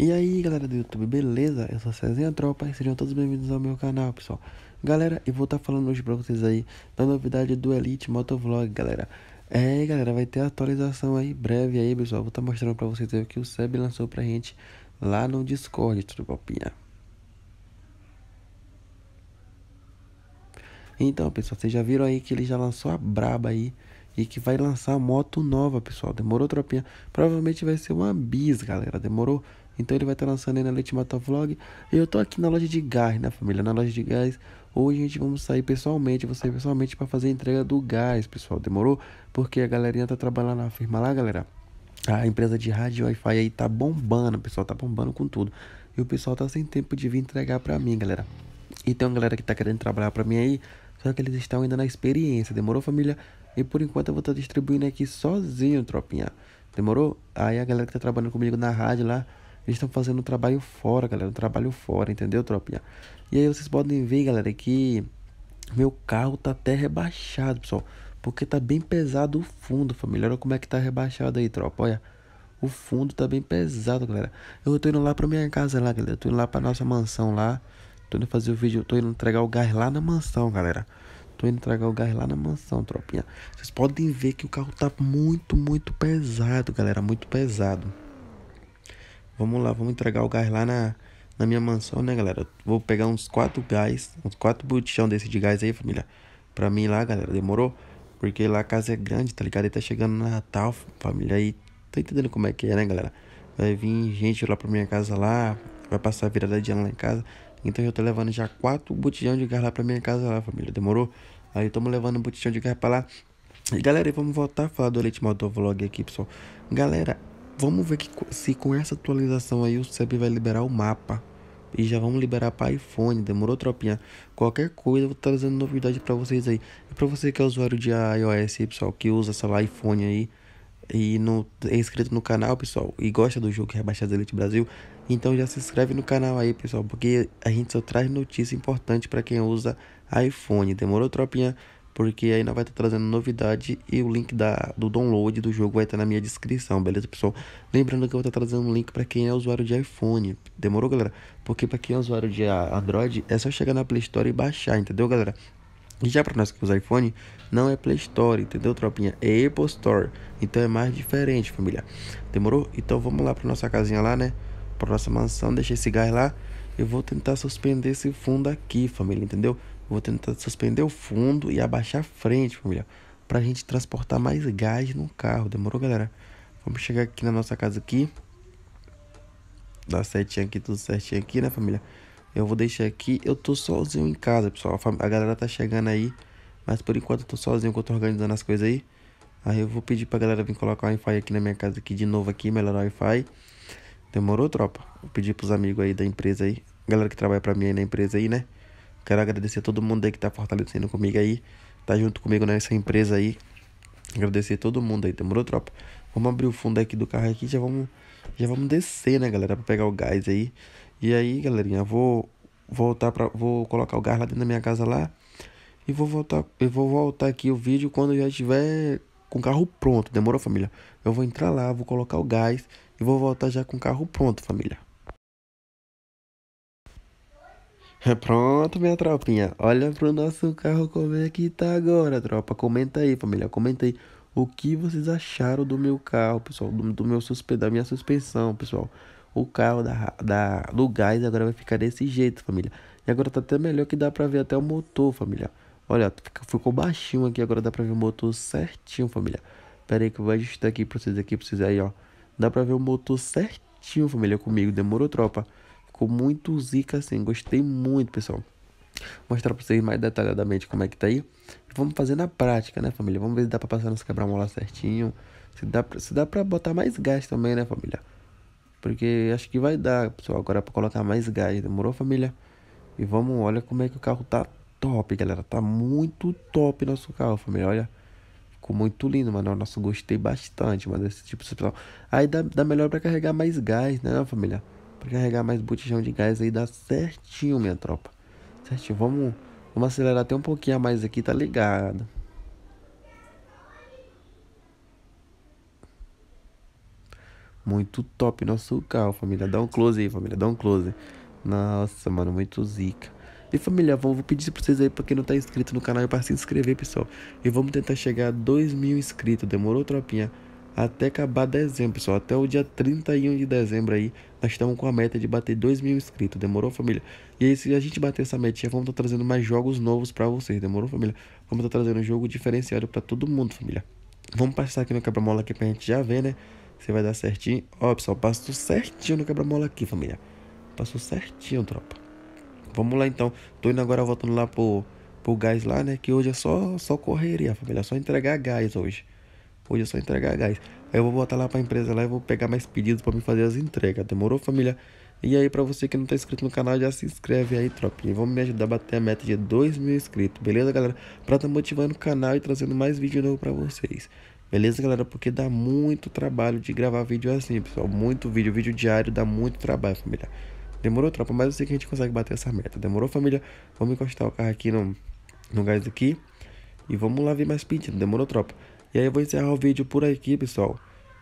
E aí galera do YouTube, beleza? Eu sou Cezinha Tropa e sejam todos bem-vindos ao meu canal, pessoal. Galera, eu vou estar tá falando hoje pra vocês aí da novidade do Elite Motovlog, galera. É, galera, vai ter atualização aí breve aí, pessoal. Vou estar tá mostrando pra vocês aí o que o Seb lançou pra gente lá no Discord, tudo papinha. Então, pessoal, vocês já viram aí que ele já lançou a braba aí e que vai lançar moto nova, pessoal. Demorou, tropinha? Provavelmente vai ser uma bis, galera. Demorou então ele vai estar tá lançando aí na Leite Mata Vlog. Eu tô aqui na loja de gás, né, família? Na loja de gás. Hoje a gente vamos sair pessoalmente, você pessoalmente para fazer a entrega do gás, pessoal. Demorou? Porque a galerinha tá trabalhando na firma lá, galera. A empresa de rádio Wi-Fi aí tá bombando, pessoal, tá bombando com tudo. E o pessoal tá sem tempo de vir entregar para mim, galera. E tem uma galera que tá querendo trabalhar para mim aí, só que eles estão ainda na experiência, demorou, família? E por enquanto eu vou estar tá distribuindo aqui sozinho, tropinha. Demorou? Aí a galera que tá trabalhando comigo na rádio lá eles estão fazendo um trabalho fora, galera. Um trabalho fora, entendeu, tropinha? E aí vocês podem ver, galera, que meu carro tá até rebaixado, pessoal. Porque tá bem pesado o fundo, família. Olha como é que tá rebaixado aí, tropa. Olha. O fundo tá bem pesado, galera. Eu tô indo lá pra minha casa lá, galera. Eu tô indo lá pra nossa mansão lá. Tô indo fazer o vídeo. Tô indo entregar o gás lá na mansão, galera. Tô indo entregar o gás lá na mansão, tropinha. Vocês podem ver que o carro tá muito, muito pesado, galera. Muito pesado. Vamos lá, vamos entregar o gás lá na, na minha mansão, né, galera? Vou pegar uns quatro gás, uns quatro botijão desse de gás aí, família. Pra mim lá, galera, demorou? Porque lá a casa é grande, tá ligado? E tá chegando no Natal, família. Aí, tô tá entendendo como é que é, né, galera? Vai vir gente lá pra minha casa lá, vai passar a virada de ano lá em casa. Então eu tô levando já quatro botijão de gás lá pra minha casa lá, família. Demorou? Aí tamo levando um botijão de gás pra lá. E galera, vamos voltar a falar do Leite Motor Vlog aqui, pessoal. Galera, Vamos ver que, se com essa atualização aí o SEB vai liberar o mapa. E já vamos liberar para iPhone, demorou tropinha? Qualquer coisa, eu vou trazendo novidade para vocês aí. E para você que é usuário de iOS, pessoal, que usa, sei lá, iPhone aí, e no, é inscrito no canal, pessoal, e gosta do jogo é Rebaixados Elite Brasil, então já se inscreve no canal aí, pessoal, porque a gente só traz notícia importante para quem usa iPhone, demorou tropinha? porque ainda vai estar trazendo novidade e o link da, do download do jogo vai estar na minha descrição, beleza, pessoal? Lembrando que eu vou estar trazendo um link para quem é usuário de iPhone. Demorou, galera? Porque para quem é usuário de ah, Android, é só chegar na Play Store e baixar, entendeu, galera? E já para nós que usamos iPhone, não é Play Store, entendeu, tropinha? É Apple Store. Então é mais diferente, família. Demorou? Então vamos lá para nossa casinha lá, né? Para nossa mansão, deixa esse gás lá eu vou tentar suspender esse fundo aqui, família, entendeu? Eu vou tentar suspender o fundo e abaixar a frente, família, pra gente transportar mais gás no carro. Demorou, galera? Vamos chegar aqui na nossa casa aqui. Dá certinho aqui, tudo certinho aqui, né, família? Eu vou deixar aqui. Eu tô sozinho em casa, pessoal. A galera tá chegando aí. Mas por enquanto eu tô sozinho que eu tô organizando as coisas aí. Aí eu vou pedir pra galera vir colocar o Wi-Fi aqui na minha casa aqui de novo aqui, melhorar o Wi-Fi. Demorou, tropa? Vou pedir pros amigos aí da empresa aí. Galera que trabalha pra mim aí na empresa aí, né? Quero agradecer a todo mundo aí que tá fortalecendo comigo aí. Tá junto comigo nessa empresa aí. Agradecer a todo mundo aí, demorou, tropa? Vamos abrir o fundo aqui do carro aqui, já vamos, já vamos descer, né, galera? Pra pegar o gás aí. E aí, galerinha, vou voltar pra... Vou colocar o gás lá dentro da minha casa lá. E vou voltar... Eu vou voltar aqui o vídeo quando já tiver com o carro pronto. Demorou, família? Eu vou entrar lá, vou colocar o gás e vou voltar já com o carro pronto, família. É, pronto, minha tropinha. Olha pro nosso carro como é que tá agora, tropa. Comenta aí, família. Comenta aí o que vocês acharam do meu carro, pessoal. Do, do meu suspe... da minha suspensão, pessoal. O carro da, da, do gás agora vai ficar desse jeito, família. E agora tá até melhor que dá pra ver até o motor, família. Olha, ficou baixinho aqui, agora dá pra ver o motor certinho, família. Pera aí que eu vou ajustar aqui pra vocês aqui, pra vocês aí, ó. Dá pra ver o motor certinho, família, comigo. Demorou, tropa. Ficou muito zica assim, gostei muito, pessoal. Vou mostrar pra vocês mais detalhadamente como é que tá aí. Vamos fazer na prática, né, família? Vamos ver se dá pra passar nos quebra-mola certinho. Se dá, pra, se dá pra botar mais gás também, né, família? Porque acho que vai dar, pessoal, agora pra colocar mais gás. Demorou, família? E vamos, olha como é que o carro tá top, galera. Tá muito top nosso carro, família. Olha, ficou muito lindo, mano. Nossa, gostei bastante, mano, desse tipo de situação. Aí dá, dá melhor para carregar mais gás, né, família? Para carregar mais botijão de gás aí dá certinho, minha tropa. Certinho, vamos, vamos acelerar até um pouquinho a mais aqui, tá ligado? Muito top nosso carro, família. Dá um close aí, família. Dá um close. Nossa, mano, muito zica. E família, vou, pedir pra vocês aí, pra quem não tá inscrito no canal, é para se inscrever, pessoal. E vamos tentar chegar a 2 mil inscritos, demorou, tropinha? Até acabar dezembro, pessoal. Até o dia 31 de dezembro aí, nós estamos com a meta de bater 2 mil inscritos, demorou, família? E aí, se a gente bater essa metinha, vamos estar tá trazendo mais jogos novos pra vocês, demorou, família? Vamos estar tá trazendo um jogo diferenciado pra todo mundo, família. Vamos passar aqui no quebra-mola aqui pra gente já ver, né? Você vai dar certinho. Ó, pessoal, passou certinho no quebra-mola aqui, família. Passou certinho, tropa. Vamos lá então. Tô indo agora voltando lá pro, pro gás lá, né? Que hoje é só, só correria, família. É só entregar gás hoje. Hoje é só entregar gás. Aí eu vou voltar lá pra empresa lá e vou pegar mais pedidos para me fazer as entregas. Demorou, família? E aí, pra você que não tá inscrito no canal, já se inscreve aí, tropinha. Vamos me ajudar a bater a meta de 2 mil inscritos, beleza, galera? Pra tá motivando o canal e trazendo mais vídeo novo pra vocês. Beleza, galera? Porque dá muito trabalho de gravar vídeo assim, pessoal. Muito vídeo, vídeo diário dá muito trabalho, família. Demorou, tropa, mas eu sei que a gente consegue bater essa meta. Demorou, família? Vamos encostar o carro aqui no, no gás aqui. E vamos lá ver mais pintinho. Demorou, tropa? E aí eu vou encerrar o vídeo por aqui, pessoal.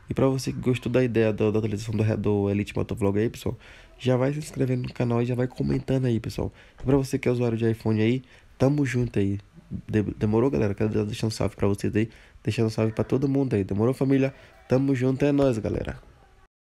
E pra você que gostou da ideia da, da atualização do, do Elite Motovlog aí, pessoal, já vai se inscrevendo no canal e já vai comentando aí, pessoal. E pra você que é usuário de iPhone aí, tamo junto aí. De, demorou, galera? Quero deixar um salve pra vocês aí. Deixando um salve pra todo mundo aí. Demorou, família? Tamo junto, é nóis, galera.